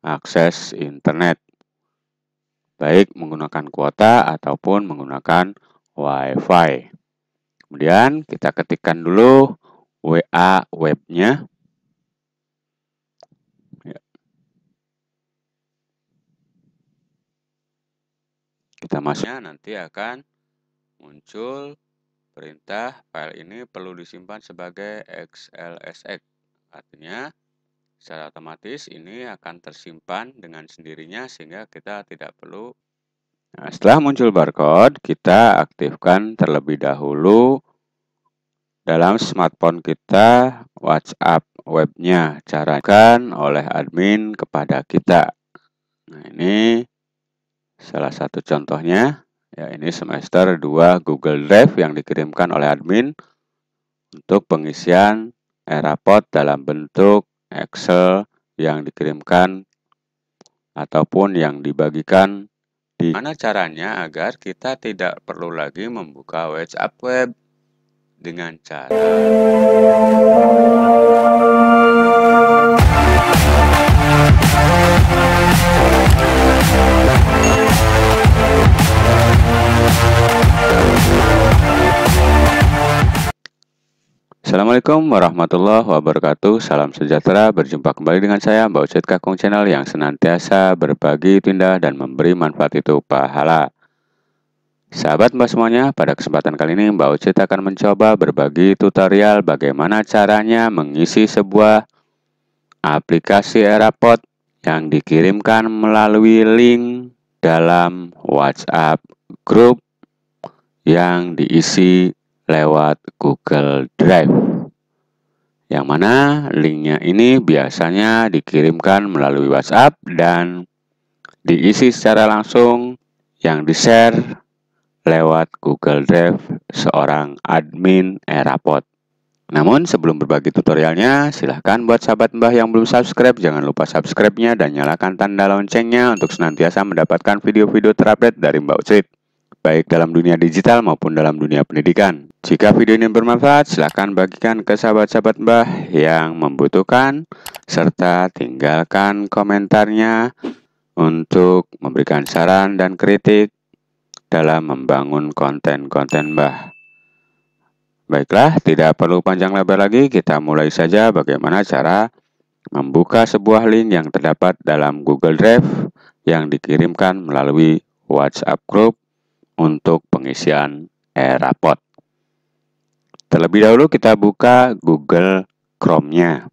akses internet, baik menggunakan kuota ataupun menggunakan WiFi. Kemudian kita ketikkan dulu WA webnya. Ya. Kita masuknya nanti akan muncul perintah file ini perlu disimpan sebagai XLSX. Artinya secara otomatis ini akan tersimpan dengan sendirinya sehingga kita tidak perlu nah, setelah muncul barcode kita aktifkan terlebih dahulu dalam smartphone kita WhatsApp webnya carakan oleh admin kepada kita nah ini salah satu contohnya ya ini semester 2 Google Drive yang dikirimkan oleh admin untuk pengisian e dalam bentuk Excel yang dikirimkan ataupun yang dibagikan. Di mana caranya agar kita tidak perlu lagi membuka WhatsApp web dengan cara Assalamualaikum warahmatullahi wabarakatuh. Salam sejahtera. Berjumpa kembali dengan saya Mbak Ucit Kakung Channel yang senantiasa berbagi tindak dan memberi manfaat itu pahala. Sahabat Mbak semuanya, pada kesempatan kali ini Mbak Ucit akan mencoba berbagi tutorial bagaimana caranya mengisi sebuah aplikasi AirPod yang dikirimkan melalui link dalam WhatsApp group yang diisi lewat Google Drive yang mana linknya ini biasanya dikirimkan melalui WhatsApp dan diisi secara langsung yang di-share lewat Google Drive seorang admin Erapod. Namun sebelum berbagi tutorialnya, silahkan buat sahabat mbah yang belum subscribe, jangan lupa subscribe-nya dan nyalakan tanda loncengnya untuk senantiasa mendapatkan video-video terupdate dari Mbak Ucit baik dalam dunia digital maupun dalam dunia pendidikan. Jika video ini bermanfaat, silakan bagikan ke sahabat-sahabat Mbah yang membutuhkan, serta tinggalkan komentarnya untuk memberikan saran dan kritik dalam membangun konten-konten Mbah. Baiklah, tidak perlu panjang lebar lagi, kita mulai saja bagaimana cara membuka sebuah link yang terdapat dalam Google Drive yang dikirimkan melalui WhatsApp group untuk pengisian e Terlebih dahulu kita buka Google Chrome-nya.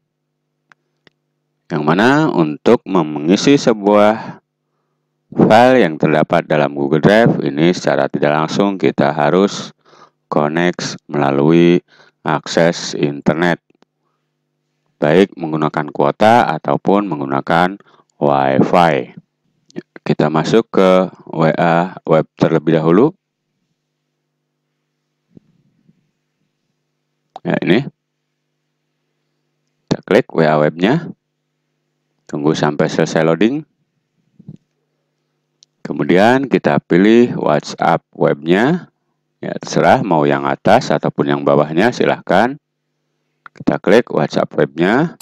Yang mana untuk mengisi sebuah file yang terdapat dalam Google Drive ini secara tidak langsung kita harus connect melalui akses internet baik menggunakan kuota ataupun menggunakan Wi-Fi. Kita masuk ke WA web terlebih dahulu. Ya, ini. Kita klik WA webnya. Tunggu sampai selesai loading. Kemudian kita pilih WhatsApp webnya. Ya, terserah mau yang atas ataupun yang bawahnya silahkan. Kita klik WhatsApp webnya.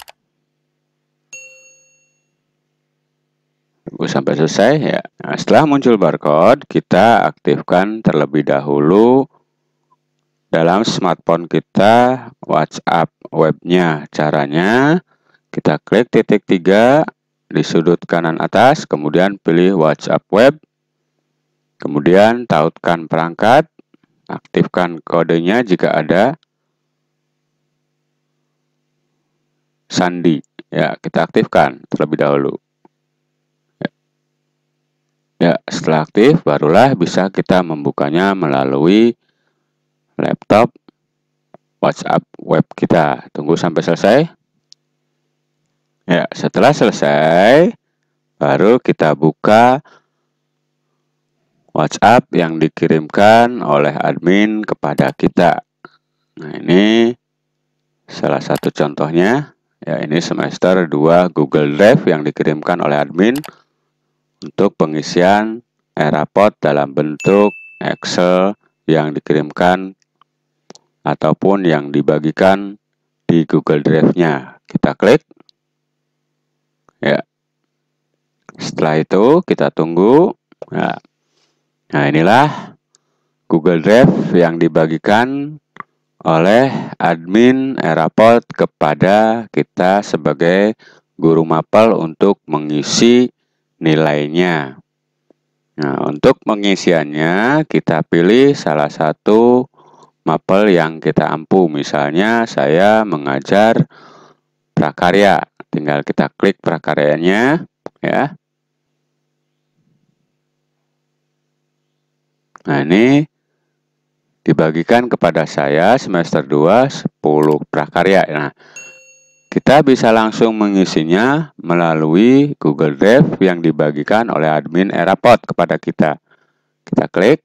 sampai selesai ya. Nah, setelah muncul barcode, kita aktifkan terlebih dahulu dalam smartphone kita WhatsApp webnya. Caranya kita klik titik tiga di sudut kanan atas, kemudian pilih WhatsApp web, kemudian tautkan perangkat, aktifkan kodenya jika ada sandi. Ya, kita aktifkan terlebih dahulu. Ya, setelah aktif barulah bisa kita membukanya melalui laptop WhatsApp web kita. Tunggu sampai selesai. Ya, setelah selesai baru kita buka WhatsApp yang dikirimkan oleh admin kepada kita. Nah, ini salah satu contohnya. Ya, ini semester 2 Google Drive yang dikirimkan oleh admin untuk pengisian e dalam bentuk Excel yang dikirimkan ataupun yang dibagikan di Google Drive-nya. Kita klik. Ya. Setelah itu kita tunggu. Ya. Nah, inilah Google Drive yang dibagikan oleh admin Airport kepada kita sebagai guru mapel untuk mengisi nilainya. Nah, untuk pengisiannya kita pilih salah satu mapel yang kita ampu. Misalnya saya mengajar prakarya. Tinggal kita klik prakaryanya ya. Nah, ini dibagikan kepada saya semester 2 10 prakarya. Nah, kita bisa langsung mengisinya melalui Google Drive yang dibagikan oleh admin Erapod kepada kita. Kita klik.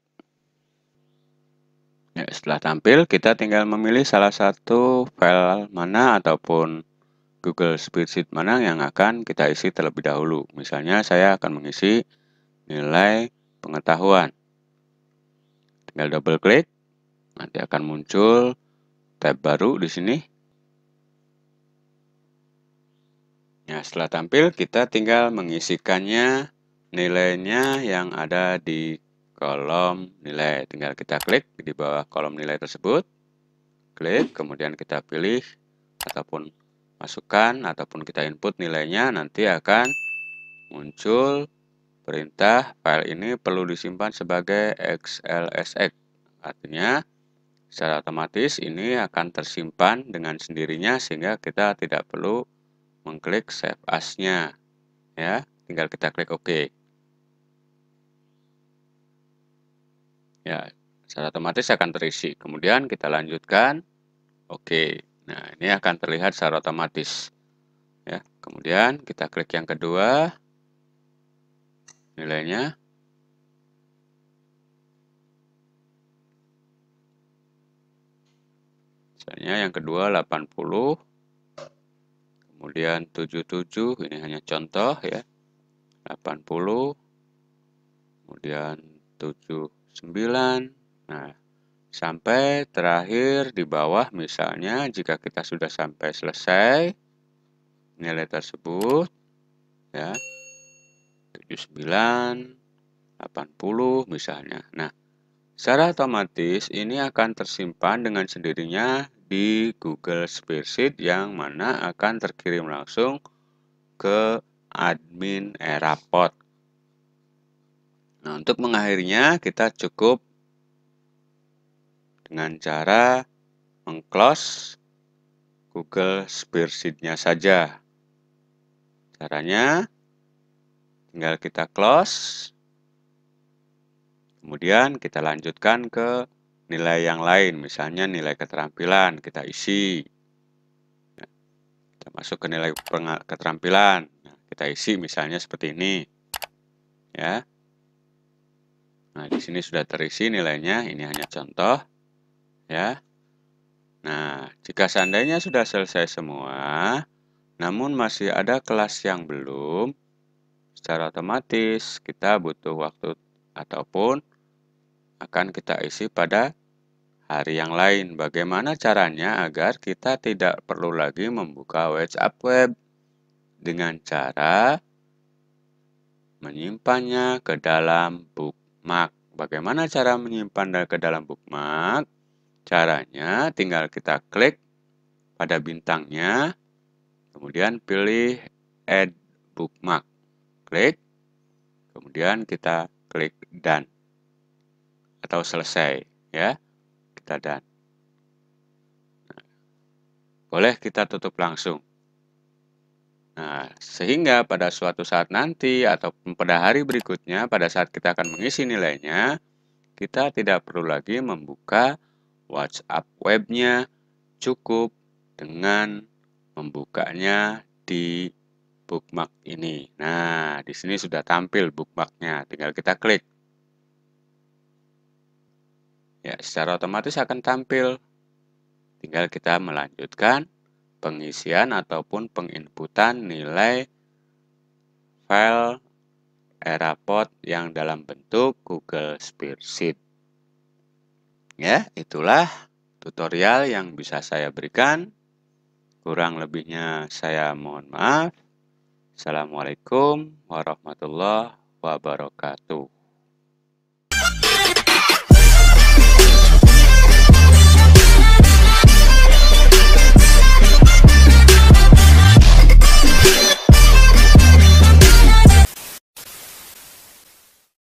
Ya, setelah tampil, kita tinggal memilih salah satu file mana ataupun Google Spreadsheet mana yang akan kita isi terlebih dahulu. Misalnya saya akan mengisi nilai pengetahuan. Tinggal double klik, nanti akan muncul tab baru di sini Ya, setelah tampil kita tinggal mengisikannya nilainya yang ada di kolom nilai. Tinggal kita klik di bawah kolom nilai tersebut. Klik, kemudian kita pilih ataupun masukkan ataupun kita input nilainya nanti akan muncul perintah file ini perlu disimpan sebagai XLSX. Artinya secara otomatis ini akan tersimpan dengan sendirinya sehingga kita tidak perlu mengklik save as-nya. Ya, tinggal kita klik OK. Ya, secara otomatis akan terisi. Kemudian kita lanjutkan. Oke. Nah, ini akan terlihat secara otomatis. Ya, kemudian kita klik yang kedua. Nilainya Misalnya yang kedua 80 kemudian 77 ini hanya contoh ya 80 kemudian 79 nah sampai terakhir di bawah misalnya jika kita sudah sampai selesai nilai tersebut ya 79 80 misalnya nah secara otomatis ini akan tersimpan dengan sendirinya di Google Spreadsheet yang mana akan terkirim langsung ke admin Erapod. Nah, untuk mengakhirinya kita cukup dengan cara mengclose Google Spreadsheet-nya saja. Caranya tinggal kita close. Kemudian kita lanjutkan ke nilai yang lain, misalnya nilai keterampilan, kita isi. Kita masuk ke nilai keterampilan, nah, kita isi misalnya seperti ini. Ya. Nah, di sini sudah terisi nilainya, ini hanya contoh. Ya. Nah, jika seandainya sudah selesai semua, namun masih ada kelas yang belum, secara otomatis kita butuh waktu ataupun akan kita isi pada hari yang lain. Bagaimana caranya agar kita tidak perlu lagi membuka WhatsApp web? Dengan cara menyimpannya ke dalam bookmark. Bagaimana cara menyimpan ke dalam bookmark? Caranya tinggal kita klik pada bintangnya, kemudian pilih add bookmark. Klik, kemudian kita klik done atau selesai ya kita dan nah, boleh kita tutup langsung. Nah, sehingga pada suatu saat nanti atau pada hari berikutnya, pada saat kita akan mengisi nilainya, kita tidak perlu lagi membuka WhatsApp webnya, cukup dengan membukanya di bookmark ini. Nah, di sini sudah tampil bookmarknya, tinggal kita klik ya secara otomatis akan tampil. Tinggal kita melanjutkan pengisian ataupun penginputan nilai file Erapod yang dalam bentuk Google Spreadsheet. Ya, itulah tutorial yang bisa saya berikan. Kurang lebihnya saya mohon maaf. Assalamualaikum warahmatullahi wabarakatuh.